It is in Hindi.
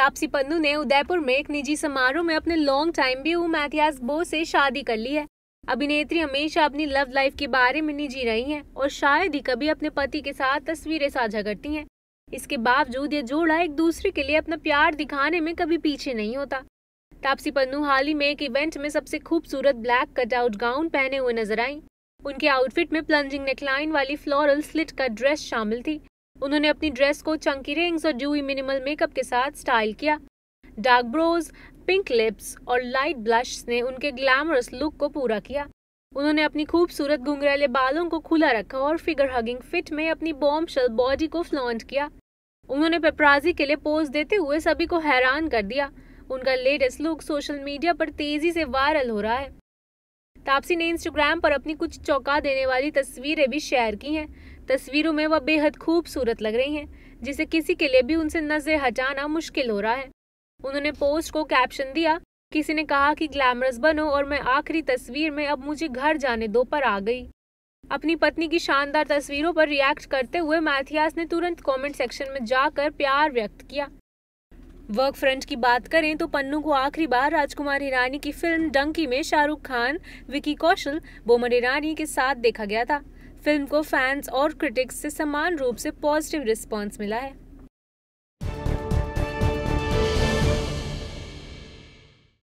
तापसी पन्नू ने उदयपुर में एक निजी समारोह में अपने लॉन्ग टाइम भी मैथियास बो से शादी कर ली है अभिनेत्री हमेशा अपनी लव लाइफ के बारे में निजी रही हैं और शायद ही कभी अपने पति के साथ तस्वीरें साझा करती हैं इसके बावजूद ये जोड़ा एक दूसरे के लिए अपना प्यार दिखाने में कभी पीछे नहीं होता तापसी पन्नू हाल ही में एक इवेंट में सबसे खूबसूरत ब्लैक कटआउट गाउन पहने हुए नजर आई उनके आउटफिट में प्लंजिंग नेकलाइन वाली फ्लोरल स्लिट का ड्रेस शामिल थी उन्होंने अपनी ड्रेस को चंकी रिंग्स और ड्यूई मिनिमल मेकअप के साथ स्टाइल किया डार्क ब्रोज पिंक लिप्स और लाइट ब्लश ने उनके ग्लैमरस लुक को पूरा किया उन्होंने अपनी खूबसूरत घुंघरेले बालों को खुला रखा और फिगर हगिंग फिट में अपनी बॉम्बशेल बॉडी को फ्लॉन्ट किया उन्होंने पेपराजी के लिए पोज देते हुए सभी को हैरान कर दिया उनका लेटेस्ट लुक सोशल मीडिया पर तेजी से वायरल हो रहा है तापसी ने इंस्टाग्राम पर अपनी कुछ चौंका देने वाली तस्वीरें भी शेयर की हैं तस्वीरों में वह बेहद खूबसूरत लग रही हैं जिसे किसी के लिए भी उनसे नजर हटाना मुश्किल हो रहा है उन्होंने पोस्ट को कैप्शन दिया किसी ने कहा कि ग्लैमरस बनो और मैं आखिरी तस्वीर में अब मुझे घर जाने दो पर आ गई अपनी पत्नी की शानदार तस्वीरों पर रिएक्ट करते हुए मैथियास ने तुरंत कमेंट सेक्शन में जाकर प्यार व्यक्त किया वर्क फ्रंट की बात करें तो पन्नू को आखिरी बार राजकुमार हिरानी की फिल्म डंकी में शाहरुख खान विकी कौशल बोमन ईरानी के साथ देखा गया था फिल्म को फैंस और क्रिटिक्स से समान रूप से पॉजिटिव रिस्पांस मिला है